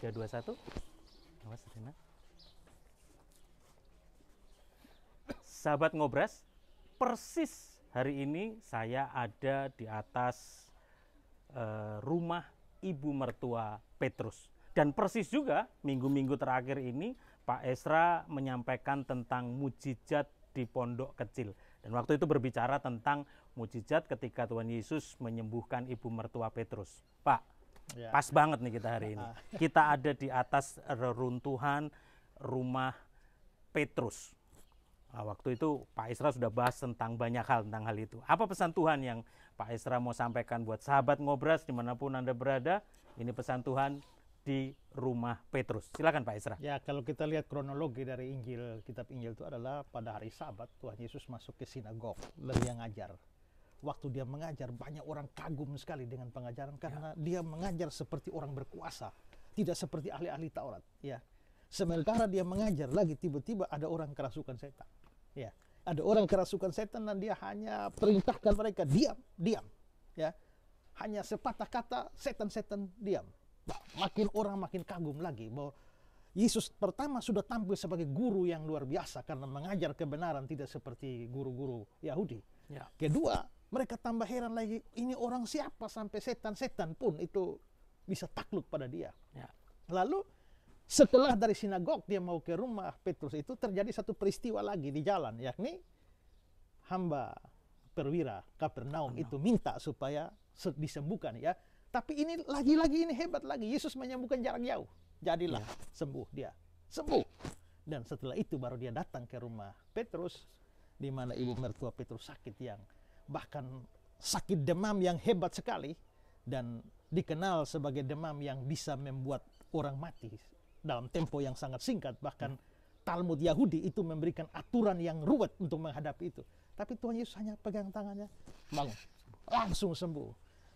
3, 2, 1 Awas Rina Sahabat Ngobras Persis hari ini saya ada di atas uh, rumah ibu mertua Petrus dan persis juga minggu-minggu terakhir ini Pak Esra menyampaikan tentang mujizat di pondok kecil. Dan waktu itu berbicara tentang mujizat ketika Tuhan Yesus menyembuhkan ibu mertua Petrus. Pak, Ya. Pas banget nih kita hari ini. Kita ada di atas reruntuhan rumah Petrus. Nah, waktu itu Pak Isra sudah bahas tentang banyak hal tentang hal itu. Apa pesan Tuhan yang Pak Isra mau sampaikan buat sahabat ngobras dimanapun Anda berada? Ini pesan Tuhan di rumah Petrus. Silakan Pak Isra. Ya, kalau kita lihat kronologi dari Injil, kitab Injil itu adalah pada hari Sabat Tuhan Yesus masuk ke sinagog, lalu yang ngajar waktu dia mengajar banyak orang kagum sekali dengan pengajaran karena ya. dia mengajar seperti orang berkuasa, tidak seperti ahli-ahli Taurat, ya. Sementara dia mengajar lagi tiba-tiba ada orang kerasukan setan. Ya. Ada orang kerasukan setan dan dia hanya perintahkan mereka diam, diam, ya. Hanya sepatah kata setan-setan diam. Nah, makin orang makin kagum lagi bahwa Yesus pertama sudah tampil sebagai guru yang luar biasa karena mengajar kebenaran tidak seperti guru-guru Yahudi. Ya. Kedua, mereka tambah heran lagi, ini orang siapa sampai setan-setan pun itu bisa takluk pada dia. Ya. Lalu setelah dari sinagog dia mau ke rumah Petrus itu terjadi satu peristiwa lagi di jalan, yakni hamba perwira Kapernaum itu minta supaya disembuhkan ya. Tapi ini lagi-lagi ini hebat lagi, Yesus menyembuhkan jarak jauh. Jadilah ya. sembuh dia, sembuh. Dan setelah itu baru dia datang ke rumah Petrus, di mana ibu mertua Petrus sakit yang bahkan sakit demam yang hebat sekali dan dikenal sebagai demam yang bisa membuat orang mati dalam tempo yang sangat singkat bahkan Talmud Yahudi itu memberikan aturan yang ruwet untuk menghadapi itu tapi Tuhan Yesus hanya pegang tangannya bangun langsung sembuh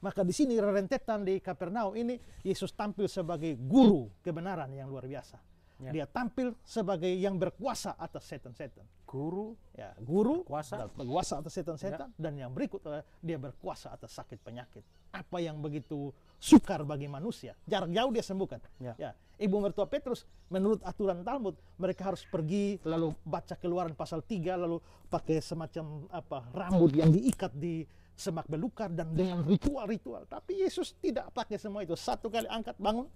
maka di sini rentetan di Kapernaum ini Yesus tampil sebagai guru kebenaran yang luar biasa Ya. Dia tampil sebagai yang berkuasa atas setan-setan. Guru, ya, guru berkuasa, berkuasa atas setan-setan ya. dan yang berikut adalah dia berkuasa atas sakit penyakit. Apa yang begitu sukar bagi manusia? Jarak jauh dia sembuhkan. Ya. ya. Ibu mertua Petrus menurut aturan Talmud mereka harus pergi lalu baca keluaran pasal 3 lalu pakai semacam apa rambut yang diikat di semak belukar dan dengan ritual-ritual. Tapi Yesus tidak pakai semua itu. Satu kali angkat bangun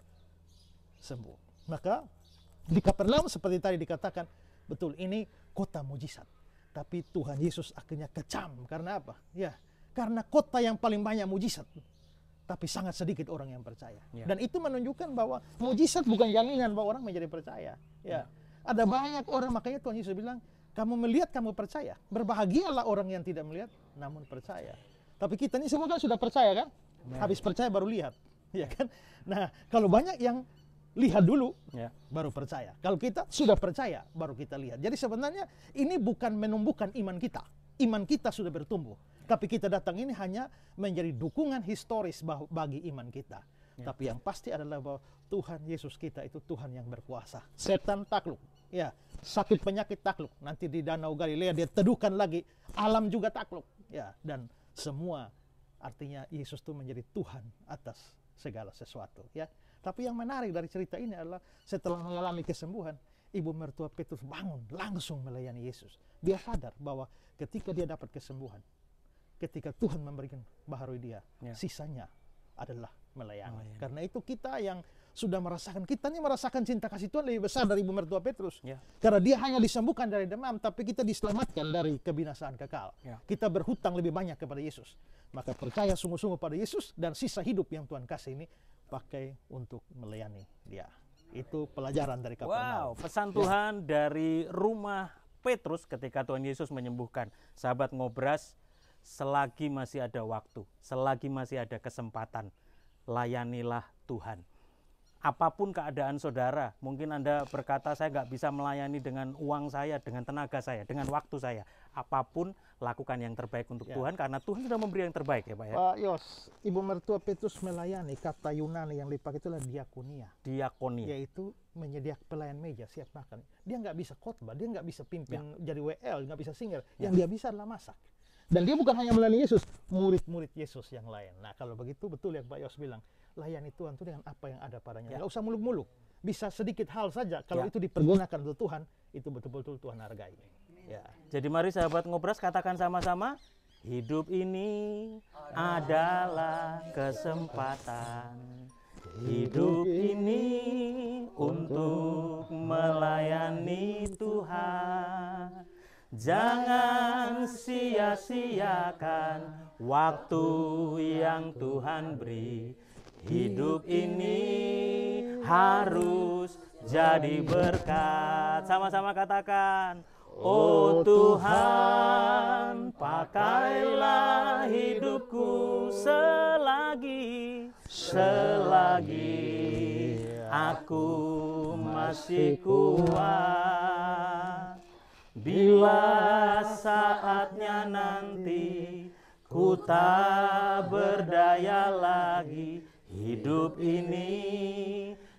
sembuh. Maka di Kapernaum seperti tadi dikatakan, betul ini kota mujizat. Tapi Tuhan Yesus akhirnya kecam karena apa? Ya, karena kota yang paling banyak mujizat tapi sangat sedikit orang yang percaya. Ya. Dan itu menunjukkan bahwa mujizat bukan jaminan bahwa orang menjadi percaya. Ya. ya. Ada banyak orang makanya Tuhan Yesus bilang, kamu melihat kamu percaya. Berbahagialah orang yang tidak melihat namun percaya. Tapi kita ini semua kan sudah percaya kan? Ya. Habis percaya baru lihat, ya kan? Nah, kalau banyak yang lihat dulu ya. baru percaya. Kalau kita sudah percaya baru kita lihat. Jadi sebenarnya ini bukan menumbuhkan iman kita. Iman kita sudah bertumbuh. Tapi kita datang ini hanya menjadi dukungan historis bagi iman kita. Ya. Tapi yang pasti adalah bahwa Tuhan Yesus kita itu Tuhan yang berkuasa. Setan takluk. Ya, sakit penyakit takluk. Nanti di Danau Galilea dia teduhkan lagi. Alam juga takluk. Ya, dan semua artinya Yesus itu menjadi Tuhan atas segala sesuatu. Ya. Tapi yang menarik dari cerita ini adalah setelah mengalami kesembuhan, ibu mertua Petrus bangun langsung melayani Yesus. Dia sadar bahwa ketika dia dapat kesembuhan, ketika Tuhan memberikan baharui dia, ya. sisanya adalah melayani. Oh, iya. Karena itu kita yang sudah merasakan, kita ini merasakan cinta kasih Tuhan lebih besar dari ibu mertua Petrus. Ya. Karena dia hanya disembuhkan dari demam, tapi kita diselamatkan dari kebinasaan kekal. Ya. Kita berhutang lebih banyak kepada Yesus. Maka percaya sungguh-sungguh pada Yesus dan sisa hidup yang Tuhan kasih ini pakai untuk melayani dia. Itu pelajaran dari Kapernaum. Wow, pesan ya. Tuhan ya. dari rumah Petrus ketika Tuhan Yesus menyembuhkan sahabat ngobras selagi masih ada waktu, selagi masih ada kesempatan, layanilah Tuhan apapun keadaan saudara, mungkin Anda berkata saya nggak bisa melayani dengan uang saya, dengan tenaga saya, dengan waktu saya. Apapun lakukan yang terbaik untuk ya. Tuhan karena Tuhan sudah memberi yang terbaik ya Pak ya. Pak Yos, Ibu Mertua Petrus melayani kata Yunani yang dipakai adalah diakonia. Diakonia. Yaitu menyediak pelayan meja siap makan. Dia nggak bisa khotbah, dia nggak bisa pimpin ya. jadi WL, nggak bisa single. Ya. Yang dia bisa adalah masak. Dan dia bukan hanya melayani Yesus, murid-murid Yesus yang lain. Nah kalau begitu betul yang Pak Yos bilang, layani Tuhan itu dengan apa yang ada padanya. Ya. usah muluk-muluk. Bisa sedikit hal saja. Kalau ya. itu dipergunakan untuk Tuhan, itu betul-betul Tuhan hargai. Ya. Jadi mari sahabat ngobras katakan sama-sama, hidup ini adalah kesempatan. Hidup ini untuk melayani Tuhan. Jangan sia-siakan waktu yang Tuhan beri Hidup ini harus jadi berkat. Sama-sama katakan, Oh Tuhan, pakailah hidupku selagi, selagi aku masih kuat. Bila saatnya nanti ku tak berdaya lagi, Hidup ini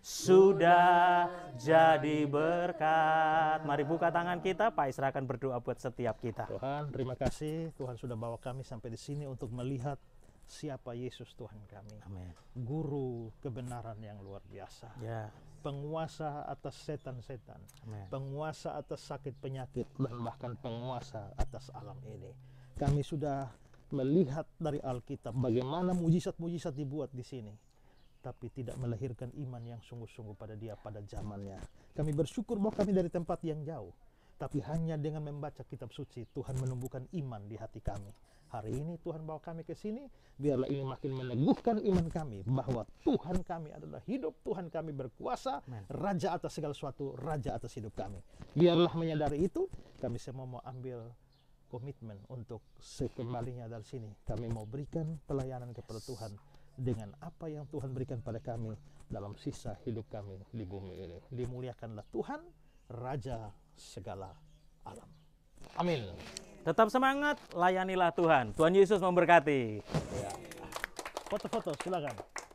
sudah jadi berkat. Mari buka tangan kita, Pak Isra akan berdoa buat setiap kita. Tuhan, terima kasih. Tuhan sudah bawa kami sampai di sini untuk melihat siapa Yesus Tuhan kami. Amin. Guru kebenaran yang luar biasa. Ya. Penguasa atas setan-setan. Penguasa atas sakit penyakit dan bahkan penguasa atas alam ini. Kami sudah melihat dari Alkitab bagaimana mujizat-mujizat dibuat di sini tapi tidak melahirkan iman yang sungguh-sungguh pada dia pada zamannya. Kami bersyukur bahwa kami dari tempat yang jauh, tapi hanya dengan membaca kitab suci Tuhan menumbuhkan iman di hati kami. Hari ini Tuhan bawa kami ke sini, biarlah ini makin meneguhkan iman kami bahwa Tuhan kami adalah hidup, Tuhan kami berkuasa, raja atas segala sesuatu, raja atas hidup kami. Biarlah menyadari itu, kami semua mau ambil komitmen untuk sekembalinya dari sini. Kami mau berikan pelayanan kepada Tuhan dengan apa yang Tuhan berikan pada kami dalam sisa hidup kami di bumi ini. Dimuliakanlah Tuhan, Raja segala alam. Amin. Tetap semangat, layanilah Tuhan. Tuhan Yesus memberkati. Ya. Foto-foto, silakan.